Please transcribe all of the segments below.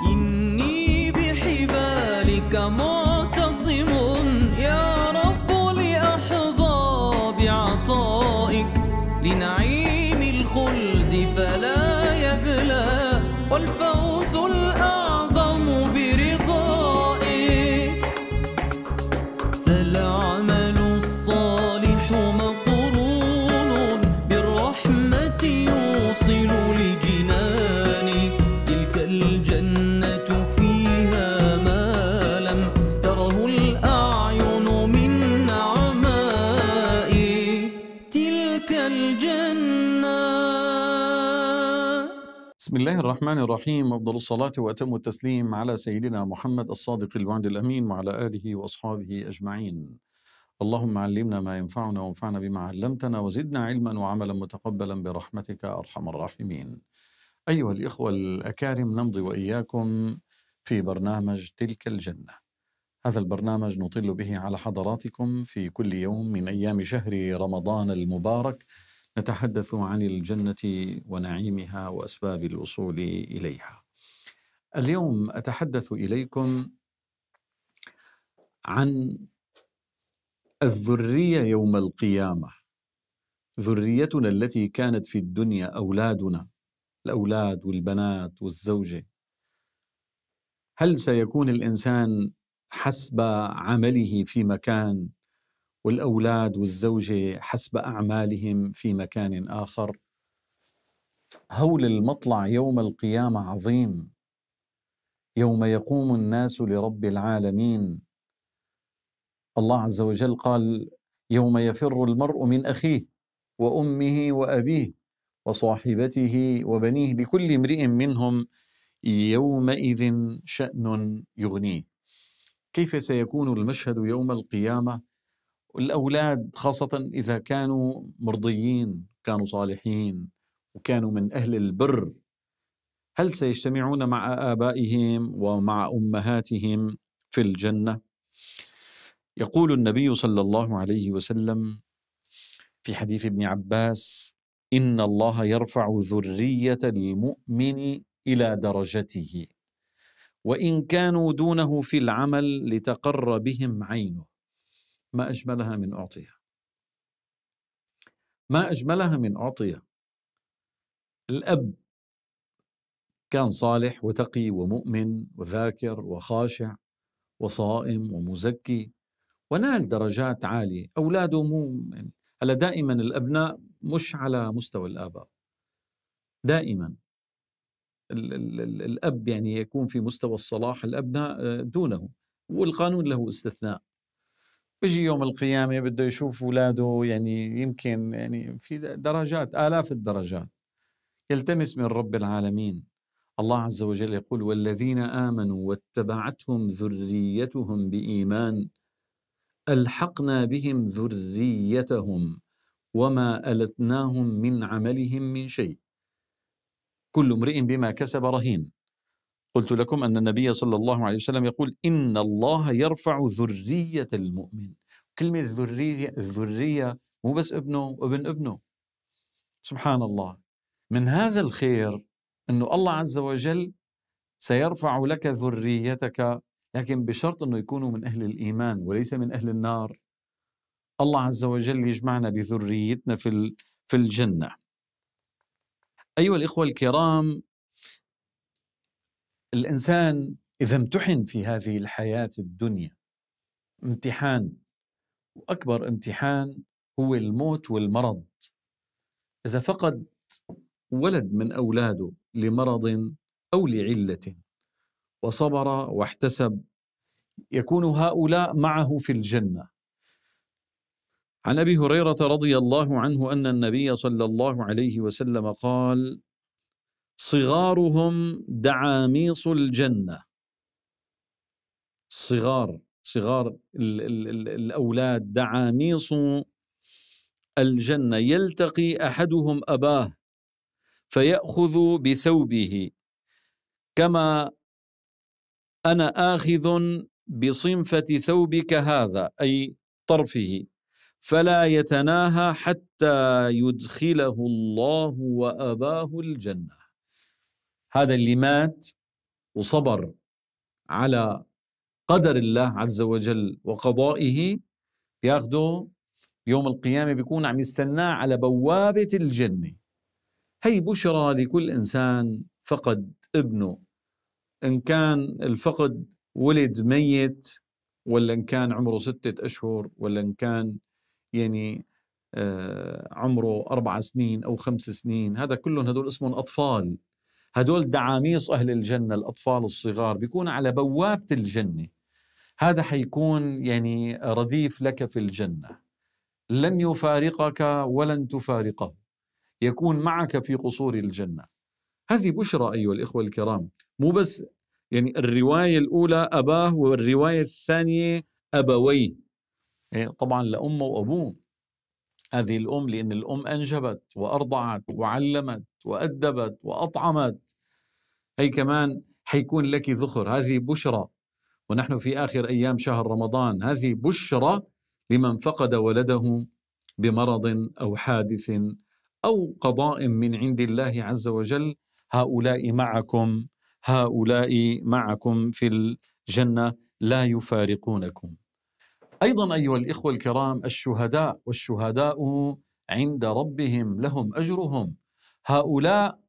因。الرحمن الرحيم أفضل الصلاة وأتم التسليم على سيدنا محمد الصادق الوعد الأمين وعلى آله وأصحابه أجمعين اللهم علمنا ما ينفعنا وانفعنا بما علمتنا وزدنا علما وعملا متقبلا برحمتك أرحم الراحمين أيها الإخوة الأكارم نمضي وإياكم في برنامج تلك الجنة هذا البرنامج نطل به على حضراتكم في كل يوم من أيام شهر رمضان المبارك نتحدث عن الجنة ونعيمها وأسباب الوصول إليها. اليوم أتحدث إليكم عن الذرية يوم القيامة. ذريتنا التي كانت في الدنيا أولادنا الأولاد والبنات والزوجة. هل سيكون الإنسان حسب عمله في مكان والاولاد والزوجه حسب اعمالهم في مكان اخر هول المطلع يوم القيامه عظيم يوم يقوم الناس لرب العالمين الله عز وجل قال يوم يفر المرء من اخيه وامه وابيه وصاحبته وبنيه لكل امرئ منهم يومئذ شان يغنيه كيف سيكون المشهد يوم القيامه الأولاد خاصة إذا كانوا مرضيين كانوا صالحين وكانوا من أهل البر هل سيجتمعون مع آبائهم ومع أمهاتهم في الجنة؟ يقول النبي صلى الله عليه وسلم في حديث ابن عباس إن الله يرفع ذرية المؤمن إلى درجته وإن كانوا دونه في العمل لتقر بهم عينه ما أجملها من أعطية ما أجملها من أعطية الأب كان صالح وتقي ومؤمن وذاكر وخاشع وصائم ومزكي ونال درجات عالية أولاده مو هلا دائما الأبناء مش على مستوى الآباء دائما ال ال ال الأب يعني يكون في مستوى الصلاح الأبناء آه، دونه والقانون له استثناء بيجي يوم القيامه بده يشوف اولاده يعني يمكن يعني في درجات الاف الدرجات يلتمس من رب العالمين الله عز وجل يقول والذين امنوا واتبعتهم ذريتهم بايمان الحقنا بهم ذريتهم وما التناهم من عملهم من شيء كل امرئ بما كسب رهين قلت لكم أن النبي صلى الله عليه وسلم يقول إن الله يرفع ذرية المؤمن كلمة ذرية الذرية مو بس ابنه وابن ابنه سبحان الله من هذا الخير أنه الله عز وجل سيرفع لك ذريتك لكن بشرط أنه يكونوا من أهل الإيمان وليس من أهل النار الله عز وجل يجمعنا بذريتنا في في الجنة أيها الإخوة الكرام الانسان اذا امتحن في هذه الحياه الدنيا امتحان واكبر امتحان هو الموت والمرض اذا فقد ولد من اولاده لمرض او لعله وصبر واحتسب يكون هؤلاء معه في الجنه عن ابي هريره رضي الله عنه ان النبي صلى الله عليه وسلم قال صغارهم دعاميص الجنة صغار صغار الـ الـ الـ الأولاد دعاميص الجنة يلتقي أحدهم أباه فيأخذ بثوبه كما أنا آخذ بصنفة ثوبك هذا أي طرفه فلا يتناهى حتى يدخله الله وأباه الجنة هذا اللي مات وصبر على قدر الله عز وجل وقضائه بياخده يوم القيامة بيكون عم يستناه على بوابة الجنة هي بشرى لكل إنسان فقد ابنه إن كان الفقد ولد ميت ولا إن كان عمره ستة أشهر ولا إن كان يعني آه، عمره أربع سنين أو خمس سنين هذا كلهم هدول اسمهم أطفال هدول دعاميص أهل الجنة الأطفال الصغار بيكون على بوابة الجنة هذا حيكون يعني رديف لك في الجنة لن يفارقك ولن تفارقه يكون معك في قصور الجنة هذه بشرى أيها الإخوة الكرام مو بس يعني الرواية الأولى أباه والرواية الثانية أبويه إيه، طبعا لأمه وأبوه هذه الأم لأن الأم أنجبت وأرضعت وعلمت وأدبت وأطعمت هي كمان حيكون لك ذخر هذه بشرى ونحن في آخر أيام شهر رمضان هذه بشرى لمن فقد ولده بمرض أو حادث أو قضاء من عند الله عز وجل هؤلاء معكم هؤلاء معكم في الجنة لا يفارقونكم ايضا ايها الاخوه الكرام الشهداء والشهداء عند ربهم لهم اجرهم هؤلاء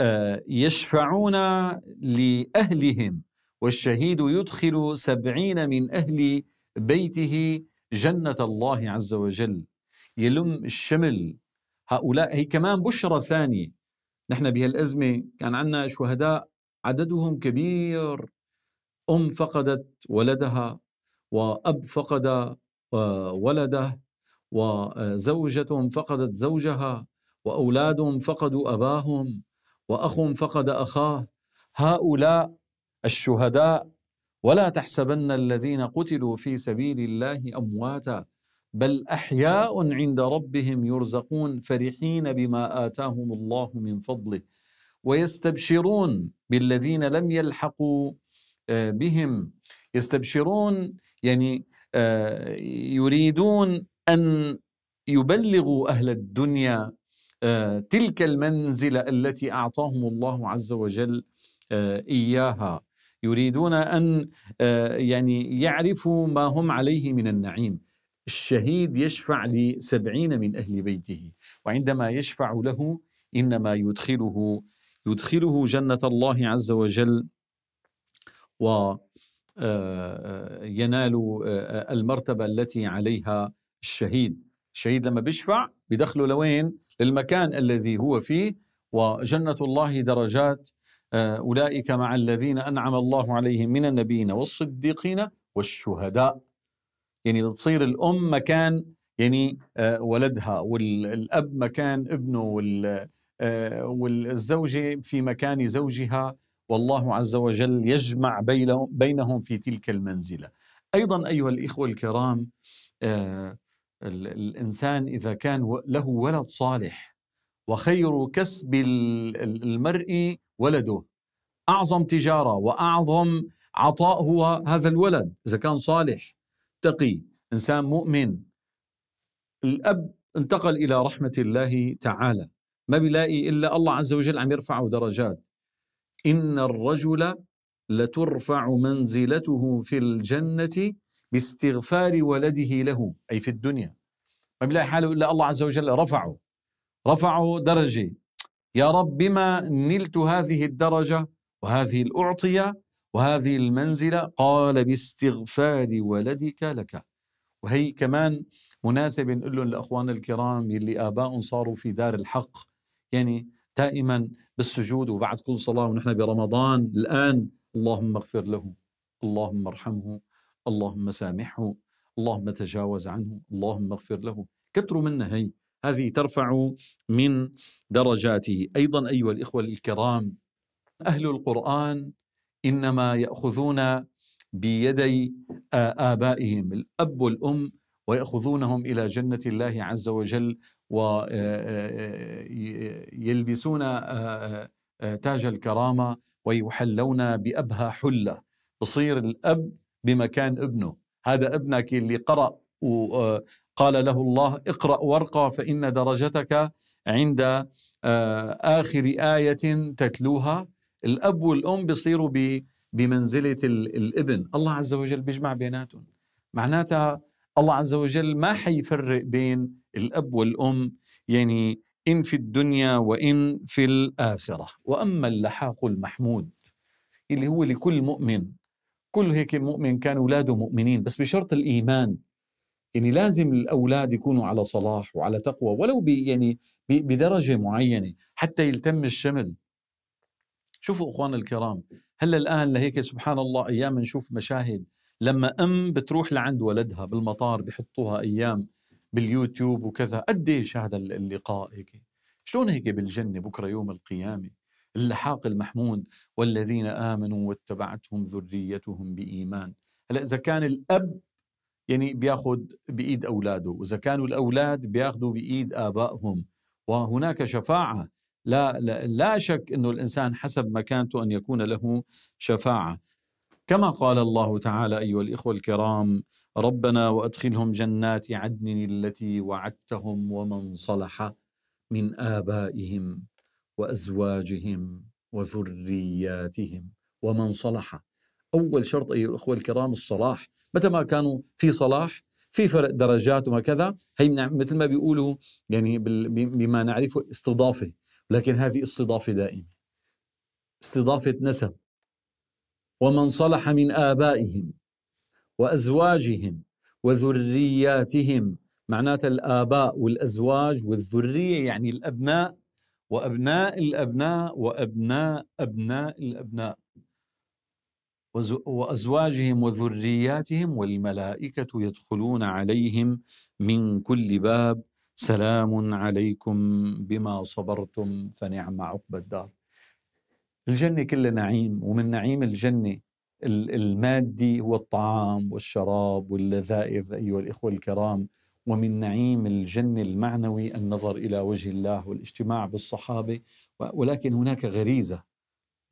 آه، يشفعون لاهلهم والشهيد يدخل سبعين من اهل بيته جنه الله عز وجل يلم الشمل هؤلاء هي كمان بشرى ثانيه نحن بهالازمه كان عندنا شهداء عددهم كبير ام فقدت ولدها وأب فقد آه، ولده وزوجة فقدت زوجها وأولاد فقدوا أباهم وأخ فقد أخاه هؤلاء الشهداء ولا تحسبن الذين قتلوا في سبيل الله أمواتا بل أحياء عند ربهم يرزقون فرحين بما آتاهم الله من فضله ويستبشرون بالذين لم يلحقوا آه، بهم يستبشرون يعني آه، يريدون ان يبلغوا اهل الدنيا آه، تلك المنزله التي اعطاهم الله عز وجل آه، اياها يريدون ان يعني يعرفوا ما هم عليه من النعيم الشهيد يشفع لسبعين من أهل بيته وعندما يشفع له إنما يدخله يدخله جنة الله عز وجل و آه، آه، ينالوا آه، المرتبة التي عليها الشهيد الشهيد لما بيشفع بيدخله لوين للمكان الذي هو فيه وجنة الله درجات أولئك مع الذين أنعم الله عليهم من النبيين والصديقين والشهداء يعني تصير الأم مكان يعني ولدها والأب مكان ابنه والزوجة في مكان زوجها والله عز وجل يجمع بينهم في تلك المنزله. ايضا ايها الاخوه الكرام آه، الانسان اذا كان له ولد صالح وخير كسب المرء ولده اعظم تجاره واعظم عطاء هو هذا الولد اذا كان صالح تقي انسان مؤمن الاب انتقل الى رحمه الله تعالى ما بيلاقي الا الله عز وجل عم يرفعه درجات إن الرجل لترفع منزلته في الجنة باستغفار ولده له أي في الدنيا ما بيلاقي حاله إلا الله عز وجل رفعه رفعه درجة يا رب بما نلت هذه الدرجة وهذه الأعطية وهذه المنزلة قال باستغفار ولدك لك وهي كمان مناسبة نقول لهم لأخواننا الكرام يلي آباء صاروا في دار الحق يعني دائما بالسجود وبعد كل صلاة ونحن برمضان الآن اللهم اغفر له اللهم ارحمه اللهم سامحه اللهم تجاوز عنه اللهم اغفر له كتروا منا هي هذه ترفع من درجاته أيضا أيها الإخوة الكرام أهل القرآن إنما يأخذون بيدي آبائهم الأب والأم ويأخذونهم إلى جنة الله عز وجل ويلبسون آه، آه، آه، تاج الكرامة ويحلون بأبهى حلة بصير الأب بمكان ابنه هذا ابنك اللي قرأ وقال له الله اقرأ وارقى فإن درجتك عند آخر آية تتلوها الأب والأم بصيروا بمنزلة الابن الله عز وجل بيجمع بيناتهم معناتها الله عز وجل ما حيفرق بين الأب والأم يعني إن في الدنيا وإن في الآخرة وأما اللحاق المحمود اللي هو لكل مؤمن كل هيك مؤمن كان أولاده مؤمنين بس بشرط الإيمان يعني لازم الأولاد يكونوا على صلاح وعلى تقوى ولو بي يعني بي بدرجة معينة حتى يلتم الشمل شوفوا أخوان الكرام هلا الآن لهيك سبحان الله أيام نشوف مشاهد لما ام بتروح لعند ولدها بالمطار بحطوها ايام باليوتيوب وكذا قديش هذا اللقاء هيك شلون هيك بالجنه بكره يوم القيامه اللحاق المحمود والذين امنوا واتبعتهم ذريتهم بايمان هلا اذا كان الاب يعني بياخذ بايد اولاده واذا كانوا الاولاد بياخذوا بايد ابائهم وهناك شفاعه لا لا, لا شك انه الانسان حسب مكانته ان يكون له شفاعه كما قال الله تعالى ايها الاخوه الكرام ربنا وادخلهم جنات عدن التي وعدتهم ومن صلح من ابائهم وازواجهم وذرياتهم ومن صلح اول شرط ايها الاخوه الكرام الصلاح متى ما كانوا في صلاح في فرق درجات وكذا هي مثل ما بيقولوا يعني بما نعرفه استضافه لكن هذه استضافه دائمه استضافه نسب ومن صلح من آبائهم وأزواجهم وذرياتهم معناتها الآباء والأزواج والذرية يعني الأبناء وأبناء الأبناء وأبناء أبناء الأبناء وأزواجهم وذرياتهم والملائكة يدخلون عليهم من كل باب سلام عليكم بما صبرتم فنعم عقبى الدار الجنة كلها نعيم ومن نعيم الجنة المادي هو الطعام والشراب واللذائذ أيها الإخوة الكرام ومن نعيم الجنة المعنوي النظر إلى وجه الله والاجتماع بالصحابة ولكن هناك غريزة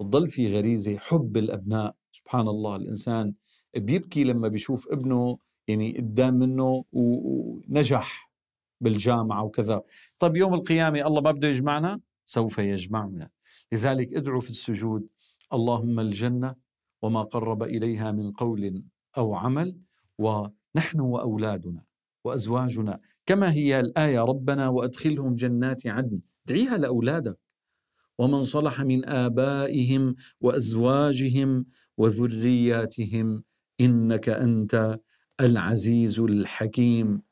تظل في غريزة حب الأبناء سبحان الله الإنسان بيبكي لما بيشوف ابنه يعني قدام منه ونجح بالجامعة وكذا طب يوم القيامة الله ما بده يجمعنا سوف يجمعنا لذلك ادعو في السجود اللهم الجنه وما قرب اليها من قول او عمل ونحن واولادنا وازواجنا كما هي الايه ربنا وادخلهم جنات عدن ادعيها لاولادك ومن صلح من ابائهم وازواجهم وذرياتهم انك انت العزيز الحكيم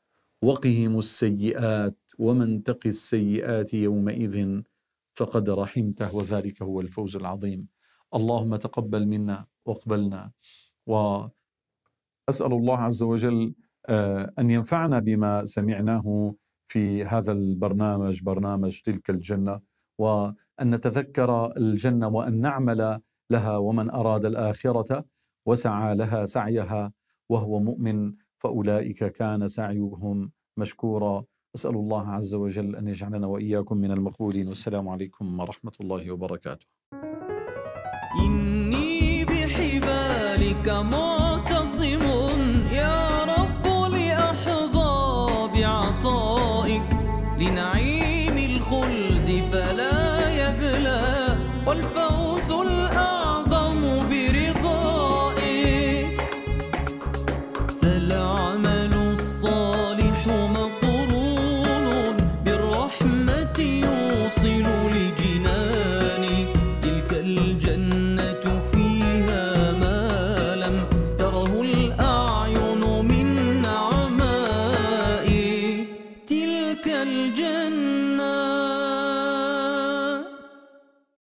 وقهم السيئات ومن تق السيئات يومئذ فقد رحمته وذلك هو الفوز العظيم اللهم تقبل منا واقبلنا وأسأل الله عز وجل آه، أن ينفعنا بما سمعناه في هذا البرنامج برنامج تلك الجنة وأن نتذكر الجنة وأن نعمل لها ومن أراد الآخرة وسعى لها سعيها وهو مؤمن فأولئك كان سعيهم مشكورا أسأل الله عز وجل أن يجعلنا وإياكم من المقبولين والسلام عليكم ورحمة الله وبركاته إني بحبالك